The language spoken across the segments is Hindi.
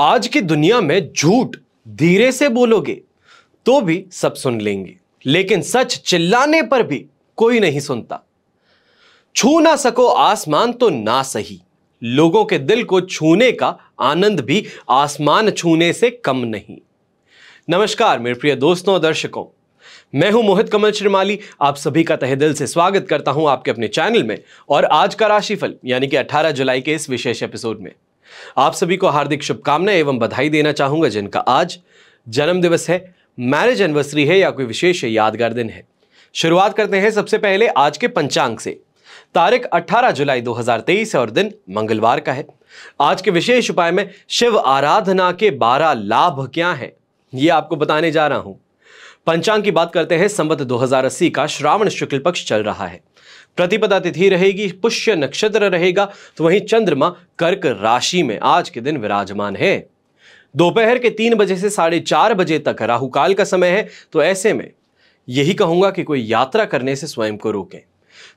आज की दुनिया में झूठ धीरे से बोलोगे तो भी सब सुन लेंगे लेकिन सच चिल्लाने पर भी कोई नहीं सुनता छू ना सको आसमान तो ना सही लोगों के दिल को छूने का आनंद भी आसमान छूने से कम नहीं नमस्कार मेरे प्रिय दोस्तों और दर्शकों मैं हूं मोहित कमल श्रीमाली आप सभी का तहे दिल से स्वागत करता हूं आपके अपने चैनल में और आज का राशिफल यानी कि 18 जुलाई के इस विशेष एपिसोड में आप सभी को हार्दिक शुभकामनाएं एवं बधाई देना चाहूंगा जिनका आज जन्मदिवस है मैरिज एनिवर्सरी है या कोई विशेष यादगार दिन है शुरुआत करते हैं सबसे पहले आज के पंचांग से तारीख 18 जुलाई 2023 और दिन मंगलवार का है आज के विशेष उपाय में शिव आराधना के 12 लाभ क्या हैं ये आपको बताने जा रहा हूं पंचांग की बात करते हैं संबत 2080 का श्रावण शुक्ल पक्ष चल रहा है प्रतिपदा तिथि रहेगी पुष्य नक्षत्र रहेगा तो वहीं चंद्रमा कर्क राशि में आज के दिन विराजमान है दोपहर के तीन बजे से साढ़े चार बजे तक राहुकाल का समय है तो ऐसे में यही कहूंगा कि कोई यात्रा करने से स्वयं को रोकें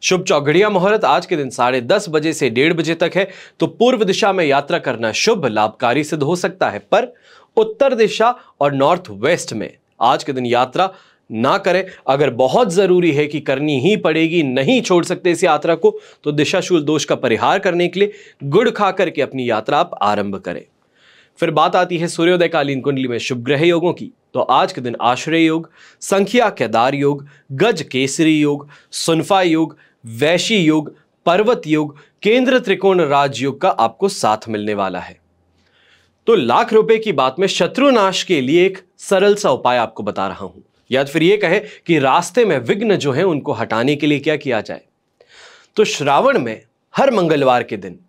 शुभ चौघड़िया मुहूर्त आज के दिन साढ़े दस बजे से डेढ़ बजे तक है तो पूर्व दिशा में यात्रा करना शुभ लाभकारी सिद्ध हो सकता है पर उत्तर दिशा और नॉर्थ वेस्ट में आज के दिन यात्रा ना करें अगर बहुत ज़रूरी है कि करनी ही पड़ेगी नहीं छोड़ सकते इस यात्रा को तो दिशाशूल दोष का परिहार करने के लिए गुड़ खा करके अपनी यात्रा आप आरंभ करें फिर बात आती है सूर्योदय कालीन कुंडली में शुभ ग्रह योगों की तो आज के दिन आश्रय योग संख्या केदार योग गज केसरी योग सुनफा योग वैशी योग पर्वत योग केंद्र त्रिकोण राजयोग का आपको साथ मिलने वाला है तो लाख रुपए की बात में शत्रुनाश के लिए एक सरल सा उपाय आपको बता रहा हूं या तो फिर ये कहे कि रास्ते में विघ्न जो है उनको हटाने के लिए क्या किया जाए तो श्रावण में हर मंगलवार के दिन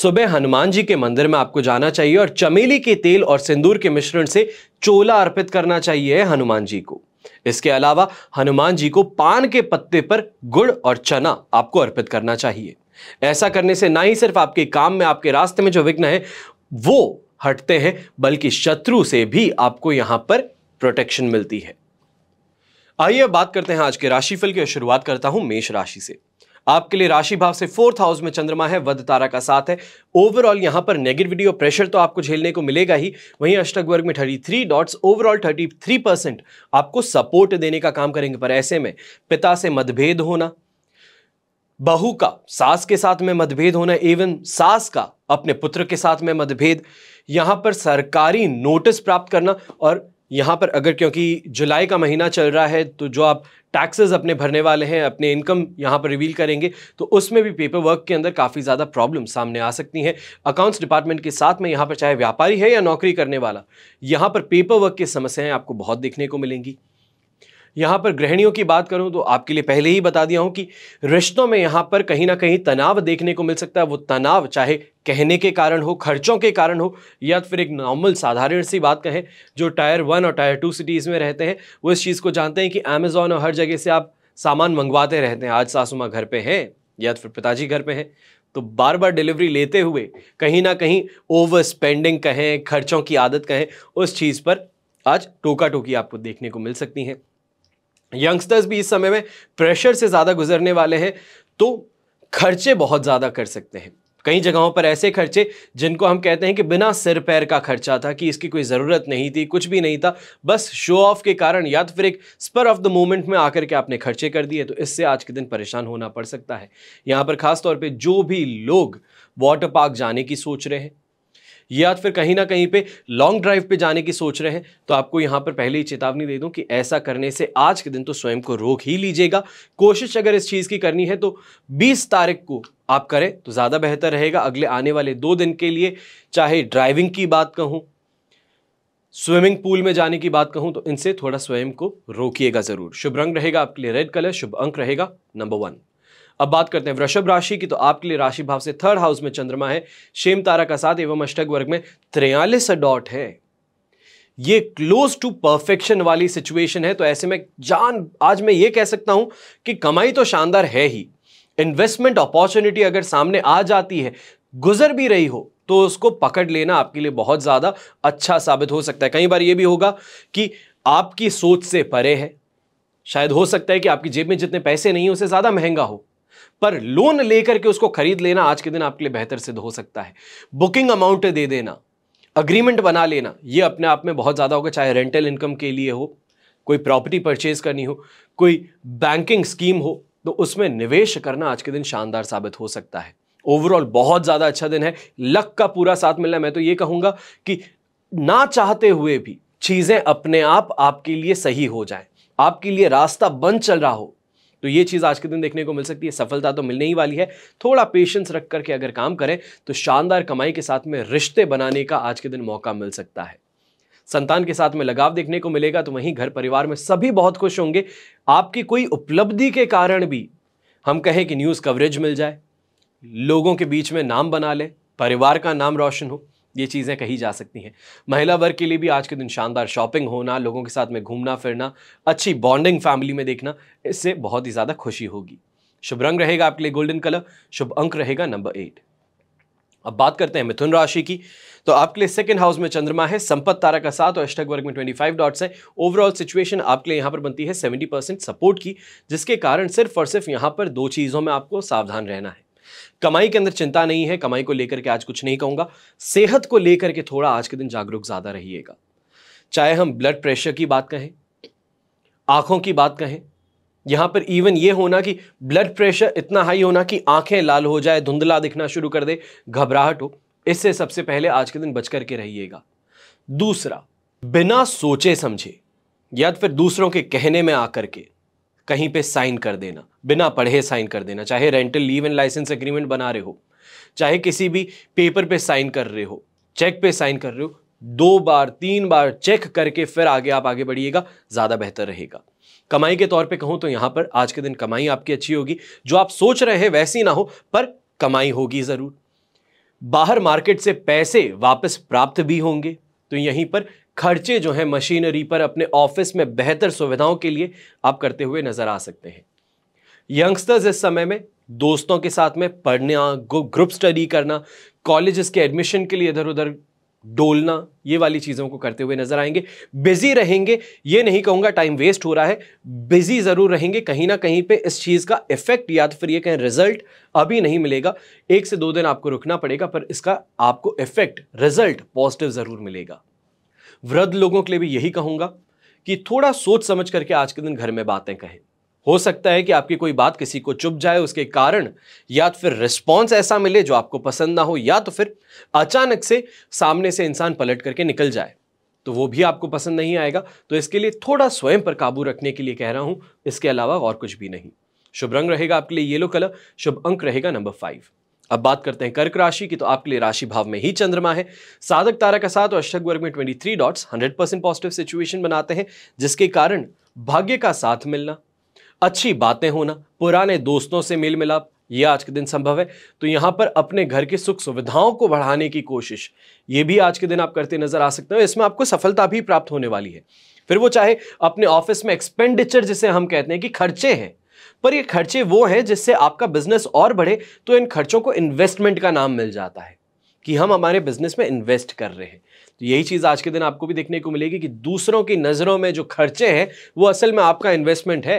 सुबह हनुमान जी के मंदिर में आपको जाना चाहिए और चमेली के तेल और सिंदूर के मिश्रण से चोला अर्पित करना चाहिए हनुमान जी को इसके अलावा हनुमान जी को पान के पत्ते पर गुड़ और चना आपको अर्पित करना चाहिए ऐसा करने से ना ही सिर्फ आपके काम में आपके रास्ते में जो विघ्न है वो हटते हैं बल्कि शत्रु से भी आपको यहां पर प्रोटेक्शन मिलती है आइए बात करते हैं आज के राशिफल की शुरुआत करता हूं मेष राशि से आपके लिए राशि भाव से फोर्थ हाउस में चंद्रमा है वध तारा का साथ है ओवरऑल यहां पर नेगेटिविटी और प्रेशर तो आपको झेलने को मिलेगा ही वहीं अष्टक वर्ग में thirty three dots overall thirty three percent आपको सपोर्ट देने का काम करेंगे पर ऐसे में पिता से मतभेद होना बहू का सास के साथ में मतभेद होना इवन सास का अपने पुत्र के साथ में मतभेद यहां पर सरकारी नोटिस प्राप्त करना और यहाँ पर अगर क्योंकि जुलाई का महीना चल रहा है तो जो आप टैक्सेस अपने भरने वाले हैं अपने इनकम यहाँ पर रिवील करेंगे तो उसमें भी पेपर वर्क के अंदर काफ़ी ज़्यादा प्रॉब्लम सामने आ सकती हैं अकाउंट्स डिपार्टमेंट के साथ में यहाँ पर चाहे व्यापारी है या नौकरी करने वाला यहाँ पर पेपर वर्क की समस्याएँ आपको बहुत देखने को मिलेंगी यहाँ पर गृहणियों की बात करूँ तो आपके लिए पहले ही बता दिया हूँ कि रिश्तों में यहाँ पर कहीं ना कहीं तनाव देखने को मिल सकता है वो तनाव चाहे कहने के कारण हो खर्चों के कारण हो या फिर एक नॉर्मल साधारण सी बात कहें जो टायर वन और टायर टू सिटीज़ में रहते हैं वो इस चीज़ को जानते हैं कि अमेज़ोन और हर जगह से आप सामान मंगवाते रहते हैं आज सासू माँ घर पर हैं या फिर पिताजी घर पर हैं तो बार बार डिलीवरी लेते हुए कहीं ना कहीं ओवर स्पेंडिंग कहें खर्चों की आदत कहें उस चीज़ पर आज टोका टोकी आपको देखने को मिल सकती हैं यंगस्टर्स भी इस समय में प्रेशर से ज़्यादा गुजरने वाले हैं तो खर्चे बहुत ज़्यादा कर सकते हैं कई जगहों पर ऐसे खर्चे जिनको हम कहते हैं कि बिना सिर पैर का खर्चा था कि इसकी कोई ज़रूरत नहीं थी कुछ भी नहीं था बस शो ऑफ के कारण या तो फिर एक स्पर ऑफ द मोमेंट में आकर के आपने खर्चे कर दिए तो इससे आज के दिन परेशान होना पड़ सकता है यहाँ पर ख़ासतौर पर जो भी लोग वाटर पार्क जाने की सोच रहे हैं या फिर कहीं ना कहीं पे लॉन्ग ड्राइव पे जाने की सोच रहे हैं तो आपको यहाँ पर पहले ही चेतावनी दे दूँ कि ऐसा करने से आज के दिन तो स्वयं को रोक ही लीजिएगा कोशिश अगर इस चीज़ की करनी है तो बीस तारीख को आप करें तो ज़्यादा बेहतर रहेगा अगले आने वाले दो दिन के लिए चाहे ड्राइविंग की बात कहूँ स्विमिंग पूल में जाने की बात कहूं तो इनसे थोड़ा स्वयं को रोकिएगा जरूर शुभ रंग रहेगा आपके लिए रेड कलर शुभ अंक रहेगा नंबर वन अब बात करते हैं वृषभ राशि की तो आपके लिए राशि भाव से थर्ड हाउस में चंद्रमा है शेम तारा का साथ एवं अष्टक वर्ग में त्रियालीस डॉट है ये क्लोज टू परफेक्शन वाली सिचुएशन है तो ऐसे में जान आज मैं ये कह सकता हूं कि कमाई तो शानदार है ही इन्वेस्टमेंट अपॉर्चुनिटी अगर सामने आ जाती है गुजर भी रही हो तो उसको पकड़ लेना आपके लिए बहुत ज़्यादा अच्छा साबित हो सकता है कई बार ये भी होगा कि आपकी सोच से परे है शायद हो सकता है कि आपकी जेब में जितने पैसे नहीं हैं उसे ज़्यादा महंगा हो पर लोन लेकर के उसको खरीद लेना आज के दिन आपके लिए बेहतर सिद्ध हो सकता है बुकिंग अमाउंट दे देना अग्रीमेंट बना लेना ये अपने आप में बहुत ज़्यादा होगा चाहे रेंटल इनकम के लिए हो कोई प्रॉपर्टी परचेज करनी हो कोई बैंकिंग स्कीम हो तो उसमें निवेश करना आज के दिन शानदार साबित हो सकता है ओवरऑल बहुत ज़्यादा अच्छा दिन है लक का पूरा साथ मिलना मैं तो ये कहूँगा कि ना चाहते हुए भी चीज़ें अपने आप आपके लिए सही हो जाए आपके लिए रास्ता बंद चल रहा हो तो ये चीज़ आज के दिन देखने को मिल सकती है सफलता तो मिलने ही वाली है थोड़ा पेशेंस रख करके अगर काम करें तो शानदार कमाई के साथ में रिश्ते बनाने का आज के दिन मौका मिल सकता है संतान के साथ में लगाव देखने को मिलेगा तो वहीं घर परिवार में सभी बहुत खुश होंगे आपकी कोई उपलब्धि के कारण भी हम कहें कि न्यूज़ कवरेज मिल जाए लोगों के बीच में नाम बना ले परिवार का नाम रोशन हो ये चीज़ें कही जा सकती हैं महिला वर्ग के लिए भी आज के दिन शानदार शॉपिंग होना लोगों के साथ में घूमना फिरना अच्छी बॉन्डिंग फैमिली में देखना इससे बहुत ही ज़्यादा खुशी होगी शुभ रंग रहेगा आपके लिए गोल्डन कलर शुभ अंक रहेगा नंबर एट अब बात करते हैं मिथुन राशि की तो आपके लिए सेकंड हाउस में चंद्रमा है संपत तारा का साथ और अष्टक वर्ग में 25 डॉट्स है ओवरऑल सिचुएशन आपके लिए यहाँ पर बनती है 70 परसेंट सपोर्ट की जिसके कारण सिर्फ और सिर्फ यहाँ पर दो चीज़ों में आपको सावधान रहना है कमाई के अंदर चिंता नहीं है कमाई को लेकर के आज कुछ नहीं कहूंगा सेहत को लेकर के थोड़ा आज के दिन जागरूक ज़्यादा रहिएगा चाहे हम ब्लड प्रेशर की बात कहें आंखों की बात कहें यहां पर इवन ये होना कि ब्लड प्रेशर इतना हाई होना कि आंखें लाल हो जाए धुंधला दिखना शुरू कर दे घबराहट हो इससे सबसे पहले आज के दिन बच करके रहिएगा दूसरा बिना सोचे समझे या फिर दूसरों के कहने में आकर के कहीं पे साइन कर देना बिना पढ़े साइन कर देना चाहे rental leave and licence agreement बना रहे हो चाहे किसी भी पेपर पे साइन कर रहे हो चेक पे साइन कर रहे हो दो बार तीन बार चेक करके फिर आगे आप आगे बढ़िएगा ज़्यादा बेहतर रहेगा कमाई के तौर पे कहूँ तो यहाँ पर आज के दिन कमाई आपकी अच्छी होगी जो आप सोच रहे हैं वैसी ना हो पर कमाई होगी ज़रूर बाहर मार्केट से पैसे वापस प्राप्त भी होंगे तो यहीं पर खर्चे जो हैं मशीनरी पर अपने ऑफिस में बेहतर सुविधाओं के लिए आप करते हुए नजर आ सकते हैं यंगस्टर्स इस समय में दोस्तों के साथ में पढ़ना ग्रुप स्टडी करना कॉलेजेस के एडमिशन के लिए इधर उधर डोलना ये वाली चीज़ों को करते हुए नजर आएंगे बिजी रहेंगे ये नहीं कहूँगा टाइम वेस्ट हो रहा है बिजी ज़रूर रहेंगे कहीं ना कहीं पे इस चीज़ का इफेक्ट या तो फिर ये कहें रिजल्ट अभी नहीं मिलेगा एक से दो दिन आपको रुकना पड़ेगा पर इसका आपको इफेक्ट रिजल्ट पॉजिटिव ज़रूर मिलेगा वृद्ध लोगों के लिए भी यही कहूंगा कि थोड़ा सोच समझ करके आज के दिन घर में बातें कहें हो सकता है कि आपकी कोई बात किसी को चुप जाए उसके कारण या तो फिर रिस्पॉन्स ऐसा मिले जो आपको पसंद ना हो या तो फिर अचानक से सामने से इंसान पलट करके निकल जाए तो वो भी आपको पसंद नहीं आएगा तो इसके लिए थोड़ा स्वयं पर काबू रखने के लिए कह रहा हूं इसके अलावा और कुछ भी नहीं शुभ रंग रहेगा आपके लिए येलो कलर शुभ अंक रहेगा नंबर फाइव अब बात करते हैं कर्क राशि की तो आपके लिए राशि भाव में ही चंद्रमा है साधक तारा का साथ और अष्टक वर्ग में 23 डॉट्स 100 परसेंट पॉजिटिव सिचुएशन बनाते हैं जिसके कारण भाग्य का साथ मिलना अच्छी बातें होना पुराने दोस्तों से मेल मिलाप यह आज के दिन संभव है तो यहां पर अपने घर की सुख सुविधाओं को बढ़ाने की कोशिश ये भी आज के दिन आप करते नजर आ सकते हो इसमें आपको सफलता भी प्राप्त होने वाली है फिर वो चाहे अपने ऑफिस में एक्सपेंडिचर जिसे हम कहते हैं कि खर्चे हैं पर ये खर्चे वो हैं जिससे आपका बिजनेस और बढ़े तो इन खर्चों को इन्वेस्टमेंट का नाम मिल जाता है कि हम हमारे बिजनेस में इन्वेस्ट कर रहे हैं तो यही चीज़ आज के दिन आपको भी देखने को मिलेगी कि दूसरों की नज़रों में जो खर्चे हैं वो असल में आपका इन्वेस्टमेंट है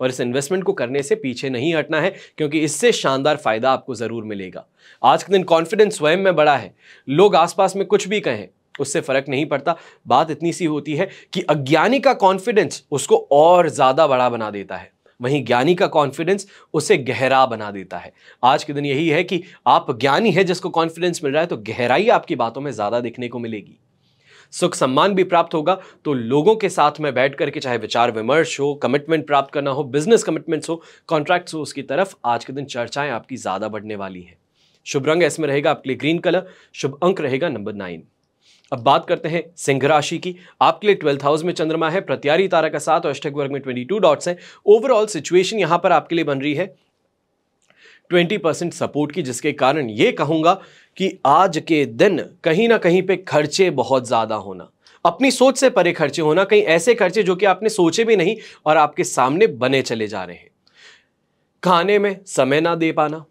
और इस इन्वेस्टमेंट को करने से पीछे नहीं हटना है क्योंकि इससे शानदार फ़ायदा आपको ज़रूर मिलेगा आज के दिन कॉन्फिडेंस स्वयं में बड़ा है लोग आसपास में कुछ भी कहें उससे फ़र्क नहीं पड़ता बात इतनी सी होती है कि अज्ञानी का कॉन्फिडेंस उसको और ज़्यादा बड़ा बना देता है वहीं ज्ञानी का कॉन्फिडेंस उसे गहरा बना देता है आज के दिन यही है कि आप ज्ञानी है जिसको कॉन्फिडेंस मिल रहा है तो गहराई आपकी बातों में ज़्यादा देखने को मिलेगी सुख सम्मान भी प्राप्त होगा तो लोगों के साथ में बैठ करके चाहे विचार विमर्श हो कमिटमेंट प्राप्त करना हो बिजनेस कमिटमेंट्स हो कॉन्ट्रैक्ट्स हो उसकी तरफ आज के दिन चर्चाएं आपकी ज़्यादा बढ़ने वाली हैं शुभ रंग इसमें रहेगा आपके लिए ग्रीन कलर शुभ अंक रहेगा नंबर नाइन अब बात करते हैं सिंह राशि की आपके लिए ट्वेल्थ हाउस में चंद्रमा है प्रत्यारी तारा का साथ और अष्टक वर्ग में ट्वेंटी टू डॉट्स हैं ओवरऑल सिचुएशन यहां पर आपके लिए बन रही है ट्वेंटी परसेंट सपोर्ट की जिसके कारण ये कहूंगा कि आज के दिन कहीं ना कहीं पे खर्चे बहुत ज़्यादा होना अपनी सोच से परे खर्चे होना कहीं ऐसे खर्चे जो कि आपने सोचे भी नहीं और आपके सामने बने चले जा रहे हैं खाने में समय ना दे पाना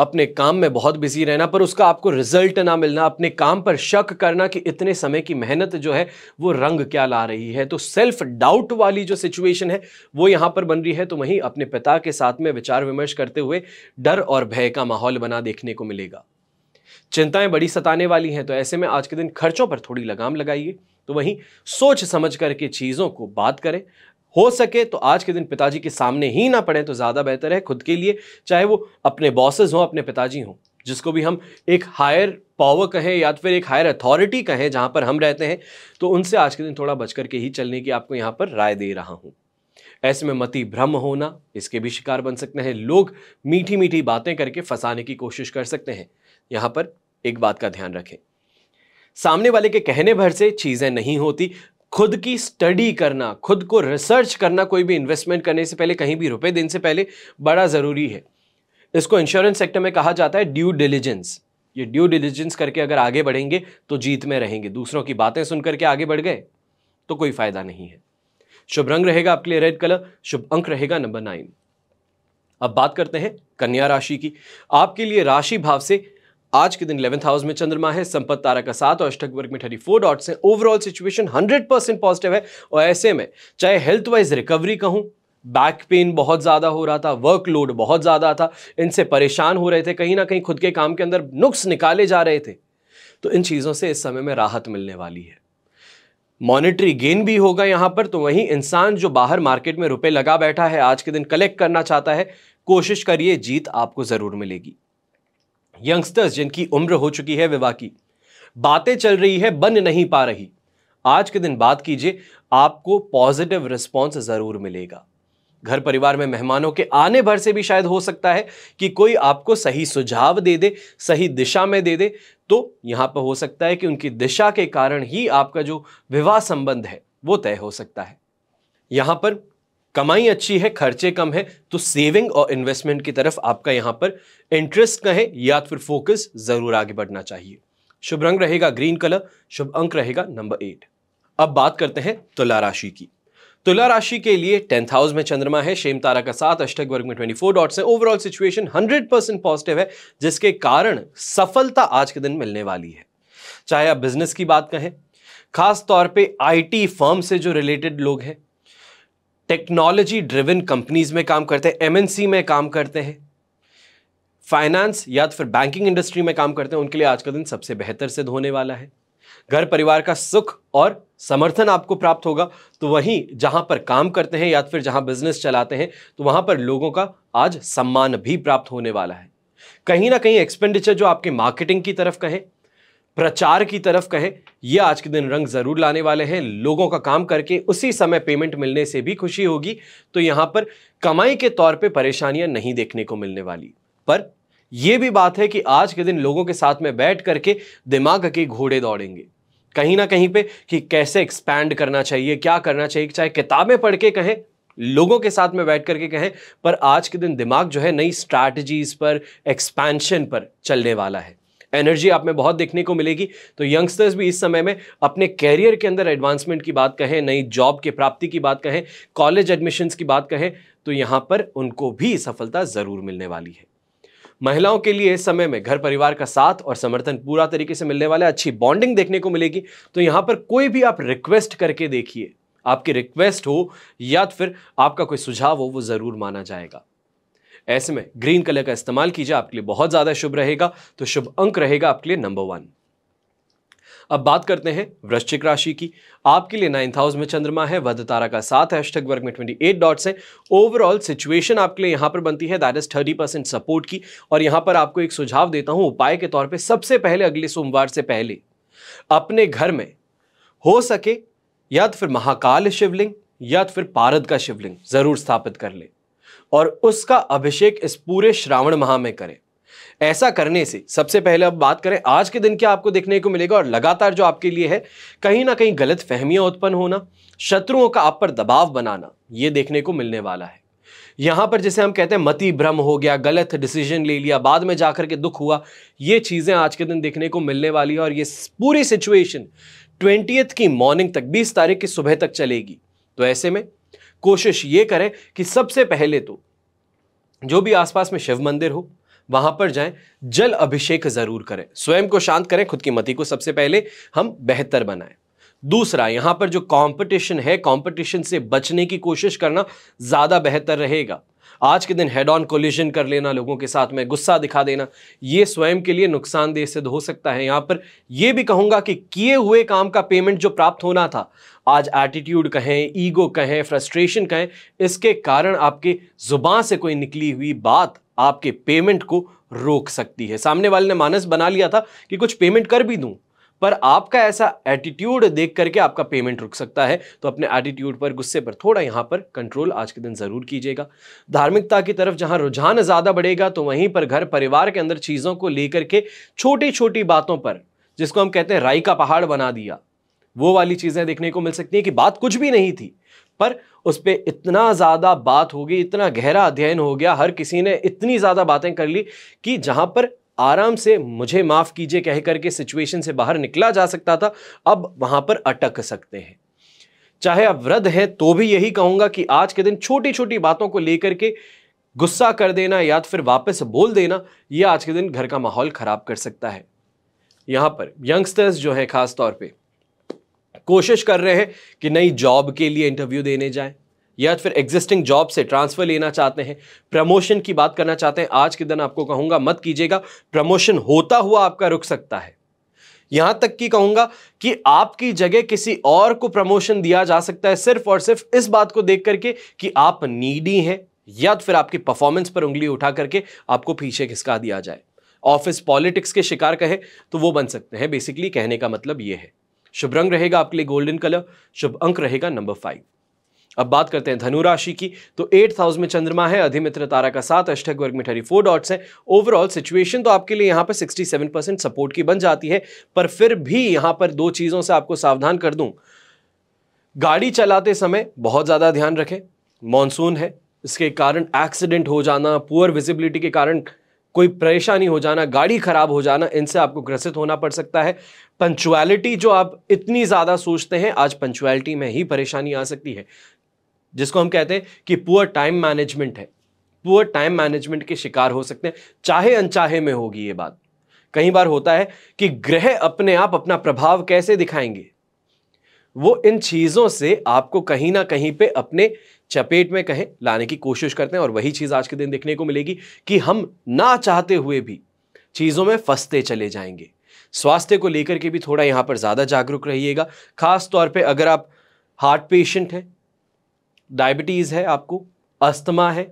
अपने काम में बहुत बिजी रहना पर उसका आपको रिजल्ट ना मिलना अपने काम पर शक करना कि इतने समय की मेहनत जो है वो रंग क्या ला रही है तो सेल्फ डाउट वाली जो सिचुएशन है वो यहां पर बन रही है तो वहीं अपने पिता के साथ में विचार विमर्श करते हुए डर और भय का माहौल बना देखने को मिलेगा चिंताएं बड़ी सताने वाली हैं तो ऐसे में आज के दिन खर्चों पर थोड़ी लगाम लगाइए तो वहीं सोच समझ करके चीज़ों को बात करें हो सके तो आज के दिन पिताजी के सामने ही ना पड़े तो ज़्यादा बेहतर है खुद के लिए चाहे वो अपने बॉसेज हों अपने पिताजी हों जिसको भी हम एक हायर पावर कहें या फिर एक हायर अथॉरिटी कहें जहाँ पर हम रहते हैं तो उनसे आज के दिन थोड़ा बच करके ही चलने की आपको यहाँ पर राय दे रहा हूँ ऐसे में मति भ्रम होना इसके भी शिकार बन सकते हैं लोग मीठी मीठी बातें करके फंसाने की कोशिश कर सकते हैं यहाँ पर एक बात का ध्यान रखें सामने वाले के कहने भर से चीज़ें नहीं होती खुद की स्टडी करना खुद को रिसर्च करना कोई भी इन्वेस्टमेंट करने से पहले कहीं भी रुपए दिन से पहले बड़ा ज़रूरी है इसको इंश्योरेंस सेक्टर में कहा जाता है ड्यू डिलीजेंस ये ड्यू डिलीजेंस करके अगर आगे बढ़ेंगे तो जीत में रहेंगे दूसरों की बातें सुनकर के आगे बढ़ गए तो कोई फायदा नहीं है शुभ रंग रहेगा आपके लिए रेड कलर शुभ अंक रहेगा नंबर नाइन अब बात करते हैं कन्या राशि की आपके लिए राशि भाव से आज के दिन इलेवंथ हाउस में चंद्रमा है संपत तारा का साथ और अष्टक वर्ग में थर्टी फोर डॉट्स हैं overall situation hundred percent positive है और ऐसे में चाहे हेल्थ वाइज रिकवरी कहूँ बैक पेन बहुत ज़्यादा हो रहा था वर्कलोड बहुत ज़्यादा था इनसे परेशान हो रहे थे कहीं ना कहीं खुद के काम के अंदर नुक्स निकाले जा रहे थे तो इन चीज़ों से इस समय में राहत मिलने वाली है मॉनेटरी गेन भी होगा यहाँ पर तो वहीं इंसान जो बाहर मार्केट में रुपए लगा बैठा है आज के दिन कलेक्ट करना चाहता है कोशिश करिए जीत आपको ज़रूर मिलेगी यंगस्टर्स जिनकी उम्र हो चुकी है विवाह की बातें चल रही है बन नहीं पा रही आज के दिन बात कीजिए आपको पॉजिटिव रिस्पॉन्स ज़रूर मिलेगा घर परिवार में मेहमानों के आने भर से भी शायद हो सकता है कि कोई आपको सही सुझाव दे दे सही दिशा में दे दे तो यहां पर हो सकता है कि उनकी दिशा के कारण ही आपका जो विवाह संबंध है वो तय हो सकता है यहां पर कमाई अच्छी है खर्चे कम है तो सेविंग और इन्वेस्टमेंट की तरफ आपका यहाँ पर इंटरेस्ट कहें या फिर फोकस ज़रूर आगे बढ़ना चाहिए शुभ रंग रहेगा ग्रीन कलर शुभ अंक रहेगा नंबर एट अब बात करते हैं तुला राशि की तुला राशि के लिए टेंथ हाउस में चंद्रमा है शेम तारा का साथ अष्टक वर्ग में 24 डॉट्स है ओवरऑल सिचुएशन 100 परसेंट पॉजिटिव है जिसके कारण सफलता आज के दिन मिलने वाली है चाहे आप बिजनेस की बात कहें खास तौर पे आईटी फर्म से जो रिलेटेड लोग हैं टेक्नोलॉजी ड्रिवन कंपनीज में काम करते हैं एमएनसी में काम करते हैं फाइनेंस या तो फिर बैंकिंग इंडस्ट्री में काम करते हैं उनके लिए आज का दिन सबसे बेहतर सिद्ध होने वाला है घर परिवार का सुख और समर्थन आपको प्राप्त होगा तो वहीं जहां पर काम करते हैं या तो फिर जहां बिजनेस चलाते हैं तो वहां पर लोगों का आज सम्मान भी प्राप्त होने वाला है कहीं ना कहीं एक्सपेंडिचर जो आपके मार्केटिंग की तरफ कहें प्रचार की तरफ कहें ये आज के दिन रंग ज़रूर लाने वाले हैं लोगों का काम करके उसी समय पेमेंट मिलने से भी खुशी होगी तो यहां पर कमाई के तौर पे परेशानियां नहीं देखने को मिलने वाली पर यह भी बात है कि आज के दिन लोगों के साथ में बैठ करके दिमाग के घोड़े दौड़ेंगे कहीं ना कहीं पे कि कैसे एक्सपैंड करना चाहिए क्या करना चाहिए चाहे किताबें पढ़ के कहें लोगों के साथ में बैठ करके कहें पर आज के दिन दिमाग जो है नई स्ट्रैटेजीज पर एक्सपेंशन पर चलने वाला है एनर्जी आप में बहुत देखने को मिलेगी तो यंगस्टर्स भी इस समय में अपने कैरियर के अंदर एडवांसमेंट की बात कहें नई जॉब के प्राप्ति की बात कहें कॉलेज एडमिशंस की बात कहें तो यहाँ पर उनको भी सफलता ज़रूर मिलने वाली है महिलाओं के लिए इस समय में घर परिवार का साथ और समर्थन पूरा तरीके से मिलने वाला है अच्छी बॉन्डिंग देखने को मिलेगी तो यहाँ पर कोई भी आप रिक्वेस्ट करके देखिए आपकी रिक्वेस्ट हो या फिर आपका कोई सुझाव हो वो ज़रूर माना जाएगा ऐसे में ग्रीन कलर का इस्तेमाल कीजिए आपके लिए बहुत ज़्यादा शुभ रहेगा तो शुभ अंक रहेगा आपके लिए नंबर वन अब बात करते हैं वृश्चिक राशि की आपके लिए नाइन्थ हाउस में चंद्रमा है वध तारा का साथ हैशटैग वर्ग में एट डॉट्स हैं ओवरऑल सिचुएशन आपके लिए यहाँ पर बनती है that is thirty percent support की और यहाँ पर आपको एक सुझाव देता हूँ उपाय के तौर पे सबसे पहले अगले सोमवार से पहले अपने घर में हो सके या तो फिर महाकाल शिवलिंग या तो फिर पारद का शिवलिंग जरूर स्थापित कर ले और उसका अभिषेक इस पूरे श्रावण माह में करें ऐसा करने से सबसे पहले अब बात करें आज के दिन क्या आपको देखने को मिलेगा और लगातार जो आपके लिए है कहीं ना कहीं गलत फहमियां उत्पन्न होना शत्रुओं का आप पर दबाव बनाना ये देखने को मिलने वाला है यहां पर जैसे हम कहते हैं मति भ्रम हो गया गलत डिसीजन ले लिया बाद में जाकर के दुख हुआ ये चीज़ें आज के दिन देखने को मिलने वाली है और ये पूरी सिचुएशन ट्वेंटी की मॉर्निंग तक बीस तारीख की सुबह तक चलेगी तो ऐसे में कोशिश ये करें कि सबसे पहले तो जो भी आसपास में शिव मंदिर हो वहां पर जाएं जल अभिषेक जरूर करें स्वयं को शांत करें खुद की मति को सबसे पहले हम बेहतर बनाएं दूसरा यहां पर जो कंपटीशन है कंपटीशन से बचने की कोशिश करना ज़्यादा बेहतर रहेगा आज के दिन हेड ऑन कोलिजन कर लेना लोगों के साथ में गुस्सा दिखा देना ये स्वयं के लिए नुकसानदेह सिद्ध हो सकता है यहाँ पर यह भी कहूंगा कि किए हुए काम का पेमेंट जो प्राप्त होना था आज एटीट्यूड कहें ईगो कहें फ्रस्ट्रेशन कहें इसके कारण आपके ज़ुबान से कोई निकली हुई बात आपके पेमेंट को रोक सकती है सामने वाले ने मानस बना लिया था कि कुछ पेमेंट कर भी दूं पर आपका ऐसा एटीट्यूड देख करके आपका पेमेंट रुक सकता है तो अपने एटीट्यूड पर गुस्से पर थोड़ा यहाँ पर कंट्रोल आज के दिन ज़रूर कीजिएगा धार्मिकता की तरफ जहाँ रुझान ज़्यादा बढ़ेगा तो वहीं पर घर परिवार के अंदर चीज़ों को लेकर के छोटी छोटी बातों पर जिसको हम कहते हैं राई का पहाड़ बना दिया वो वाली चीज़ें देखने को मिल सकती हैं कि बात कुछ भी नहीं थी पर उस पर इतना ज़्यादा बात होगी इतना गहरा अध्ययन हो गया हर किसी ने इतनी ज़्यादा बातें कर ली कि जहां पर आराम से मुझे माफ़ कीजिए कह करके सिचुएशन से बाहर निकला जा सकता था अब वहां पर अटक सकते हैं चाहे आप वृद्ध हैं तो भी यही कहूंगा कि आज के दिन छोटी छोटी बातों को लेकर के गुस्सा कर देना या तो फिर वापस बोल देना यह आज के दिन घर का माहौल ख़राब कर सकता है यहां पर यंगस्टर्स जो है खासतौर पर कोशिश कर रहे हैं कि नई जॉब के लिए इंटरव्यू देने जाएं या फिर एग्जिस्टिंग जॉब से ट्रांसफर लेना चाहते हैं प्रमोशन की बात करना चाहते हैं आज के दिन आपको कहूंगा मत कीजिएगा प्रमोशन होता हुआ आपका रुक सकता है यहां तक कि कहूंगा कि आपकी जगह किसी और को प्रमोशन दिया जा सकता है सिर्फ और सिर्फ इस बात को देख करके कि आप नीडी हैं या तो फिर आपकी परफॉर्मेंस पर उंगली उठा करके आपको पीछे खिसका दिया जाए ऑफिस पॉलिटिक्स के शिकार कहे तो वो बन सकते हैं बेसिकली कहने का मतलब ये है शुभ रंग रहेगा आपके लिए गोल्डन कलर शुभ अंक रहेगा नंबर फाइव अब बात करते हैं धनु राशि की तो एट हाउस में चंद्रमा है अधिमित्र तारा का साथ अष्टक वर्ग में थर्टी फोर डॉट्स हैं ओवरऑल सिचुएशन तो आपके लिए यहाँ पर सिक्सटी सेवन परसेंट सपोर्ट की बन जाती है पर फिर भी यहाँ पर दो चीज़ों से आपको सावधान कर दूँ गाड़ी चलाते समय बहुत ज़्यादा ध्यान रखें मानसून है इसके कारण एक्सीडेंट हो जाना पुअर विजिबिलिटी के कारण कोई परेशानी हो जाना गाड़ी खराब हो जाना इनसे आपको ग्रसित होना पड़ सकता है पंचुअलिटी जो आप इतनी ज़्यादा सोचते हैं आज पंचुअलिटी में ही परेशानी आ सकती है जिसको हम कहते हैं कि पुअर टाइम मैनेजमेंट है पुअर टाइम मैनेजमेंट के शिकार हो सकते हैं चाहे अनचाहे में होगी ये बात कई बार होता है कि ग्रह अपने आप अपना प्रभाव कैसे दिखाएंगे वो इन चीज़ों से आपको कहीं ना कहीं पे अपने चपेट में कहें लाने की कोशिश करते हैं और वही चीज़ आज के दिन देखने को मिलेगी कि हम ना चाहते हुए भी चीज़ों में फंसते चले जाएंगे स्वास्थ्य को लेकर के भी थोड़ा यहाँ पर ज़्यादा जागरूक रहिएगा खास तौर पे अगर आप हार्ट पेशेंट हैं डायबिटीज़ है आपको अस्थमा है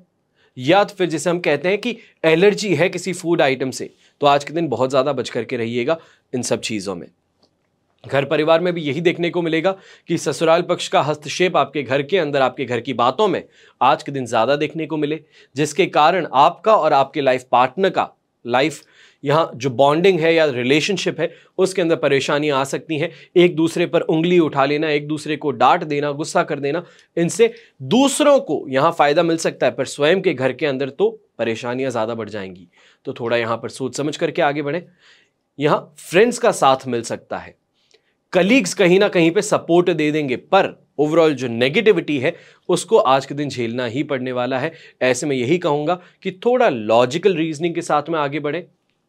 या तो फिर जिसे हम कहते हैं कि एलर्जी है किसी फूड आइटम से तो आज के दिन बहुत ज़्यादा बच करके रहिएगा इन सब चीज़ों में घर परिवार में भी यही देखने को मिलेगा कि ससुराल पक्ष का हस्तक्षेप आपके घर के अंदर आपके घर की बातों में आज के दिन ज़्यादा देखने को मिले जिसके कारण आपका और आपके लाइफ पार्टनर का लाइफ यहाँ जो बॉन्डिंग है या रिलेशनशिप है उसके अंदर परेशानियाँ आ सकती हैं एक दूसरे पर उंगली उठा लेना एक दूसरे को डांट देना गुस्सा कर देना इनसे दूसरों को यहाँ फ़ायदा मिल सकता है पर स्वयं के घर के अंदर तो परेशानियाँ ज़्यादा बढ़ जाएंगी तो थोड़ा यहाँ पर सोच समझ करके आगे बढ़ें यहाँ फ्रेंड्स का साथ मिल सकता है कलीग्स कहीं ना कहीं पे सपोर्ट दे देंगे पर ओवरऑल जो नेगेटिविटी है उसको आज के दिन झेलना ही पड़ने वाला है ऐसे में यही कहूँगा कि थोड़ा लॉजिकल रीजनिंग के साथ में आगे बढ़ें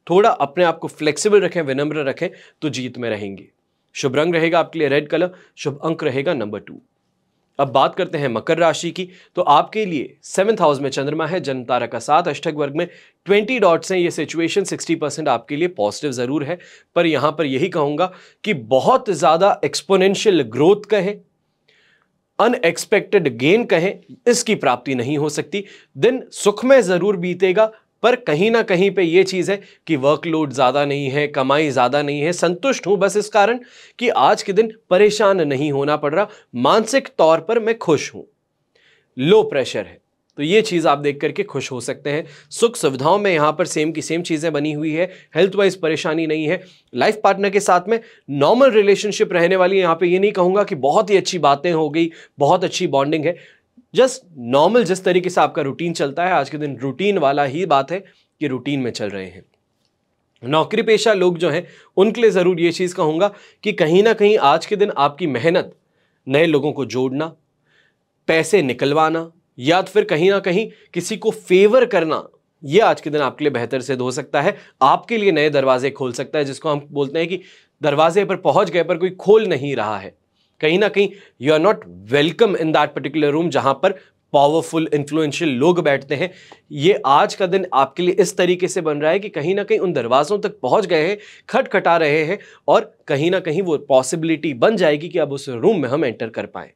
थोड़ा अपने आप को फ्लेक्सिबल रखें विनम्र रखें तो जीत में रहेंगे शुभ रंग रहेगा आपके लिए रेड कलर शुभ अंक रहेगा नंबर टू अब बात करते हैं मकर राशि की तो आपके लिए सेवंथ हाउस में चंद्रमा है जन्म तारा का साथ अष्टक वर्ग में ट्वेंटी डॉट्स हैं ये सिचुएशन सिक्सटी परसेंट आपके लिए पॉजिटिव ज़रूर है पर यहाँ पर यही कहूँगा कि बहुत ज़्यादा एक्सपोनेंशियल ग्रोथ कहें अनएक्सपेक्टेड गेन कहें इसकी प्राप्ति नहीं हो सकती दिन सुख में ज़रूर बीतेगा पर कहीं ना कहीं पे ये चीज़ है कि वर्कलोड ज़्यादा नहीं है कमाई ज़्यादा नहीं है संतुष्ट हूँ बस इस कारण कि आज के दिन परेशान नहीं होना पड़ रहा मानसिक तौर पर मैं खुश हूँ लो प्रेशर है तो ये चीज़ आप देख करके खुश हो सकते हैं सुख सुविधाओं में यहाँ पर सेम की सेम चीज़ें बनी हुई है हेल्थ वाइज परेशानी नहीं है लाइफ पार्टनर के साथ में नॉर्मल रिलेशनशिप रहने वाली है यहाँ पे ये नहीं कहूँगा कि बहुत ही अच्छी बातें हो गई बहुत अच्छी बॉन्डिंग है जस्ट नॉर्मल जिस तरीके से आपका रूटीन चलता है आज के दिन रूटीन वाला ही बात है कि रूटीन में चल रहे हैं नौकरी पेशा लोग जो हैं उनके लिए ज़रूर ये चीज़ कहूँगा कि कहीं ना कहीं आज के दिन आपकी मेहनत नए लोगों को जोड़ना पैसे निकलवाना या तो फिर कहीं ना कहीं किसी को फेवर करना ये आज के दिन आपके लिए बेहतर सिद्ध हो सकता है आपके लिए नए दरवाजे खोल सकता है जिसको हम बोलते हैं कि दरवाजे पर पहुंच गए पर कोई खोल नहीं रहा है कहीं ना कहीं you are not welcome in that particular room जहां पर पावरफुल इन्फ्लुएंशियल लोग बैठते हैं ये आज का दिन आपके लिए इस तरीके से बन रहा है कि कहीं ना कहीं उन दरवाज़ों तक पहुंच गए हैं खटखटा रहे हैं और कहीं ना कहीं वो पॉसिबिलिटी बन जाएगी कि अब उस रूम में हम एंटर कर पाए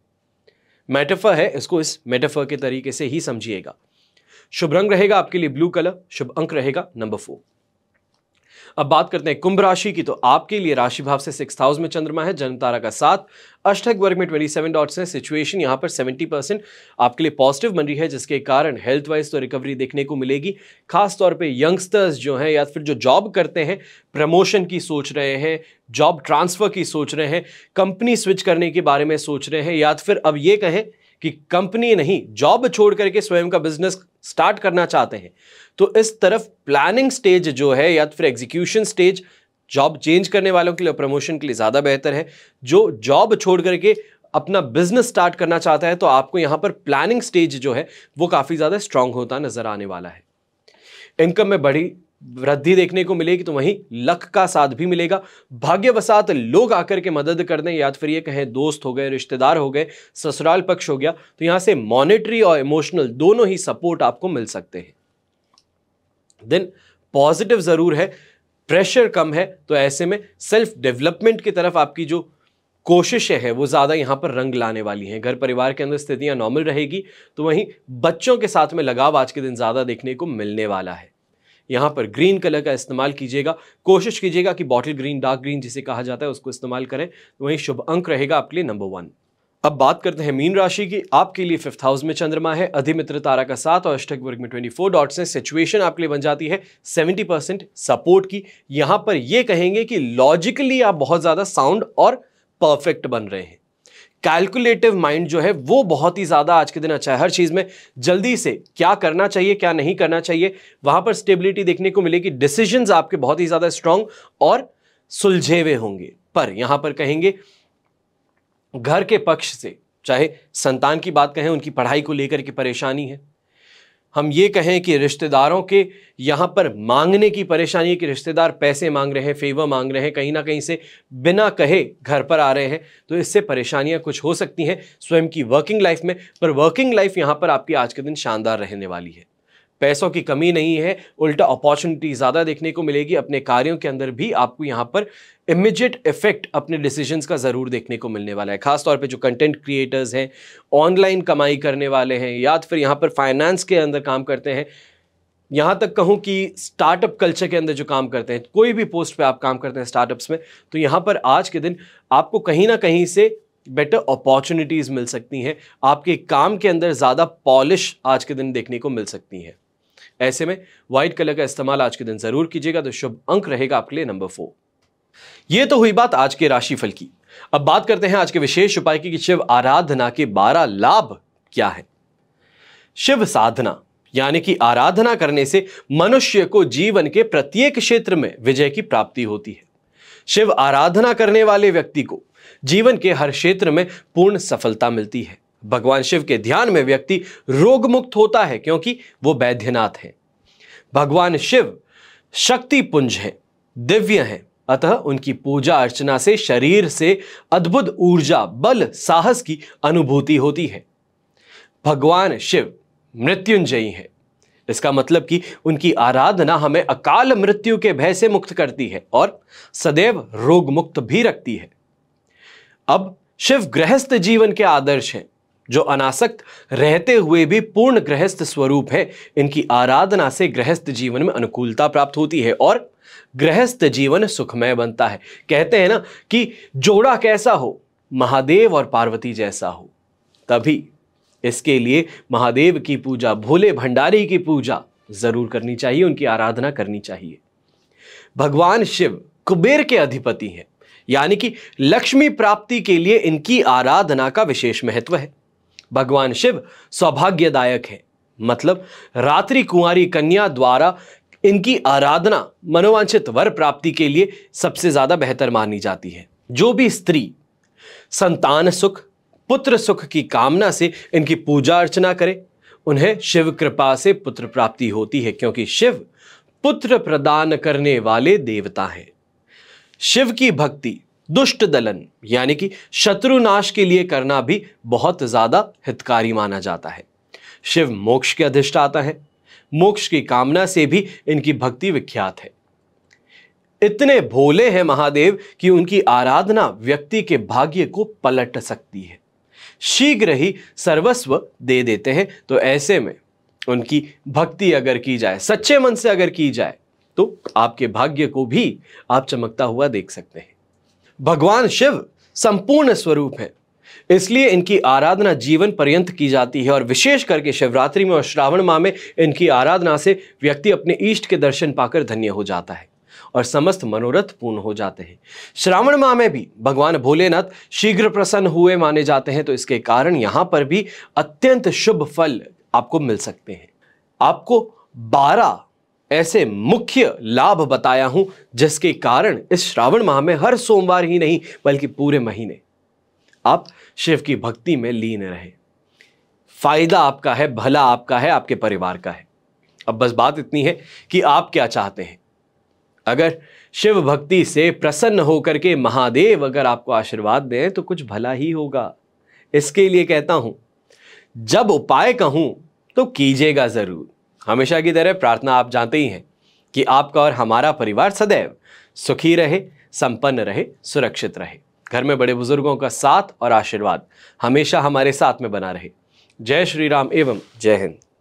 मेटाफर है इसको इस मेटाफर के तरीके से ही समझिएगा शुभ रंग रहेगा आपके लिए ब्लू कलर शुभ अंक रहेगा नंबर फोर अब बात करते हैं कुंभ राशि की तो आपके लिए राशि भाव से सिक्स हाउस में चंद्रमा है जन्म तारा का साथ अष्टक वर्ग में ट्वेंटी सेवन डॉट्स हैं सिचुएशन यहाँ पर सेवेंटी परसेंट आपके लिए पॉजिटिव बन रही है जिसके कारण हेल्थ वाइज तो रिकवरी देखने को मिलेगी खास तौर पे यंगस्टर्स जो हैं या फिर जो जॉब करते हैं प्रमोशन की सोच रहे हैं जॉब ट्रांसफ़र की सोच रहे हैं कंपनी स्विच करने के बारे में सोच रहे हैं या तो फिर अब ये कहें कि कंपनी नहीं जॉब छोड़ करके स्वयं का बिजनेस स्टार्ट करना चाहते हैं तो इस तरफ प्लानिंग स्टेज जो है या फिर एग्जीक्यूशन स्टेज जॉब चेंज करने वालों के लिए प्रमोशन के लिए ज़्यादा बेहतर है जो जॉब छोड़ करके अपना बिजनेस स्टार्ट करना चाहता है तो आपको यहाँ पर प्लानिंग स्टेज जो है वो काफ़ी ज़्यादा स्ट्रांग होता नज़र आने वाला है इनकम में बढ़ी वृद्धि देखने को मिलेगी तो वहीं लक का साथ भी मिलेगा भाग्यवसात लोग आकर के मदद कर दें या फिर ये कहें दोस्त हो गए रिश्तेदार हो गए ससुराल पक्ष हो गया तो यहां से मॉनेटरी और इमोशनल दोनों ही सपोर्ट आपको मिल सकते हैं देन पॉजिटिव ज़रूर है प्रेशर कम है तो ऐसे में सेल्फ डेवलपमेंट की तरफ आपकी जो कोशिशें हैं वो ज़्यादा यहाँ पर रंग लाने वाली हैं घर परिवार के अंदर स्थितियाँ नॉर्मल रहेगी तो वहीं बच्चों के साथ में लगाव आज के दिन ज़्यादा देखने को मिलने वाला है यहाँ पर ग्रीन कलर का इस्तेमाल कीजिएगा कोशिश कीजिएगा कि बॉटल ग्रीन डार्क ग्रीन जिसे कहा जाता है उसको इस्तेमाल करें तो वहीं शुभ अंक रहेगा आपके लिए नंबर वन अब बात करते हैं मीन राशि की आपके लिए फिफ्थ हाउस में चंद्रमा है अधिमित्र तारा का साथ और अष्टक वर्ग में 24 डॉट्स हैं सिचुएशन आपके लिए बन जाती है 70 परसेंट सपोर्ट की यहां पर यह कहेंगे कि लॉजिकली आप बहुत ज्यादा साउंड और परफेक्ट बन रहे हैं कैलकुलेटिव माइंड जो है वो बहुत ही ज़्यादा आज के दिन अच्छा है हर चीज़ में जल्दी से क्या करना चाहिए क्या नहीं करना चाहिए वहाँ पर स्टेबिलिटी देखने को मिलेगी डिसीजंस आपके बहुत ही ज़्यादा स्ट्रांग और सुलझे हुए होंगे पर यहाँ पर कहेंगे घर के पक्ष से चाहे संतान की बात कहें उनकी पढ़ाई को लेकर के परेशानी है हम ये कहें कि रिश्तेदारों के यहाँ पर मांगने की परेशानी है कि रिश्तेदार पैसे मांग रहे हैं फेवर मांग रहे हैं कहीं ना कहीं से बिना कहे घर पर आ रहे हैं तो इससे परेशानियाँ कुछ हो सकती हैं स्वयं की वर्किंग लाइफ में पर वर्किंग लाइफ यहाँ पर आपकी आज के दिन शानदार रहने वाली है पैसों की कमी नहीं है उल्टा अपॉर्चुनिटी ज़्यादा देखने को मिलेगी अपने कार्यों के अंदर भी आपको यहाँ पर इमिजिएट इफेक्ट अपने डिसीजंस का ज़रूर देखने को मिलने वाला है खासतौर पे जो कंटेंट क्रिएटर्स हैं ऑनलाइन कमाई करने वाले हैं या तो फिर यहाँ पर फाइनेंस के अंदर काम करते हैं यहाँ तक कहूँ कि स्टार्टअप कल्चर के अंदर जो काम करते हैं कोई भी पोस्ट पे आप काम करते हैं स्टार्टअप्स में तो यहाँ पर आज के दिन आपको कहीं ना कहीं से बेटर अपॉर्चुनिटीज़ मिल सकती हैं आपके काम के अंदर ज़्यादा पॉलिश आज के दिन देखने को मिल सकती हैं ऐसे में व्हाइट कलर का इस्तेमाल आज के दिन जरूर कीजिएगा तो शुभ अंक रहेगा आपके लिए नंबर फोर ये तो हुई बात आज के राशिफल की अब बात करते हैं आज के विशेष उपाय की कि शिव आराधना के बारह लाभ क्या है शिव साधना यानी कि आराधना करने से मनुष्य को जीवन के प्रत्येक क्षेत्र में विजय की प्राप्ति होती है शिव आराधना करने वाले व्यक्ति को जीवन के हर क्षेत्र में पूर्ण सफलता मिलती है भगवान शिव के ध्यान में व्यक्ति रोग मुक्त होता है क्योंकि वो वैद्यनाथ हैं भगवान शिव शक्ति पुंज हैं दिव्य हैं अतः उनकी पूजा अर्चना से शरीर से अद्भुत ऊर्जा बल साहस की अनुभूति होती है भगवान शिव मृत्युंजयी हैं इसका मतलब कि उनकी आराधना हमें अकाल मृत्यु के भय से मुक्त करती है और सदैव रोग मुक्त भी रखती है अब शिव गृहस्थ जीवन के आदर्श हैं जो अनासक्त रहते हुए भी पूर्ण गृहस्थ स्वरूप है इनकी आराधना से गृहस्थ जीवन में अनुकूलता प्राप्त होती है और गृहस्थ जीवन सुखमय बनता है कहते हैं ना कि जोड़ा कैसा हो महादेव और पार्वती जैसा हो तभी इसके लिए महादेव की पूजा भोले भंडारी की पूजा जरूर करनी चाहिए उनकी आराधना करनी चाहिए भगवान शिव कुबेर के अधिपति हैं यानी कि लक्ष्मी प्राप्ति के लिए इनकी आराधना का विशेष महत्व है भगवान शिव सौभाग्यदायक है मतलब रात्रि कुंवारी कन्या द्वारा इनकी आराधना मनोवांछित वर प्राप्ति के लिए सबसे ज़्यादा बेहतर मानी जाती है जो भी स्त्री संतान सुख पुत्र सुख की कामना से इनकी पूजा अर्चना करे उन्हें शिव कृपा से पुत्र प्राप्ति होती है क्योंकि शिव पुत्र प्रदान करने वाले देवता हैं शिव की भक्ति दुष्ट दलन यानी कि शत्रु नाश के लिए करना भी बहुत ज़्यादा हितकारी माना जाता है शिव मोक्ष के अधिष्ठाता है मोक्ष की कामना से भी इनकी भक्ति विख्यात है इतने भोले हैं महादेव कि उनकी आराधना व्यक्ति के भाग्य को पलट सकती है शीघ्र ही सर्वस्व दे देते हैं तो ऐसे में उनकी भक्ति अगर की जाए सच्चे मन से अगर की जाए तो आपके भाग्य को भी आप चमकता हुआ देख सकते हैं भगवान शिव संपूर्ण स्वरूप है इसलिए इनकी आराधना जीवन पर्यंत की जाती है और विशेष करके शिवरात्रि में और श्रावण माह में इनकी आराधना से व्यक्ति अपने ईष्ट के दर्शन पाकर धन्य हो जाता है और समस्त मनोरथ पूर्ण हो जाते हैं श्रावण माह में भी भगवान भोलेनाथ शीघ्र प्रसन्न हुए माने जाते हैं तो इसके कारण यहां पर भी अत्यंत शुभ फल आपको मिल सकते हैं आपको बारह ऐसे मुख्य लाभ बताया हूं जिसके कारण इस श्रावण माह में हर सोमवार ही नहीं बल्कि पूरे महीने आप शिव की भक्ति में लीन रहे फायदा आपका है भला आपका है आपके परिवार का है अब बस बात इतनी है कि आप क्या चाहते हैं अगर शिव भक्ति से प्रसन्न होकर के महादेव अगर आपको आशीर्वाद दें तो कुछ भला ही होगा इसके लिए कहता हूं जब उपाय कहूं तो कीजिएगा जरूर हमेशा की तरह प्रार्थना आप जानते ही हैं कि आपका और हमारा परिवार सदैव सुखी रहे संपन्न रहे सुरक्षित रहे घर में बड़े बुजुर्गों का साथ और आशीर्वाद हमेशा हमारे साथ में बना रहे जय श्री राम एवं जय हिंद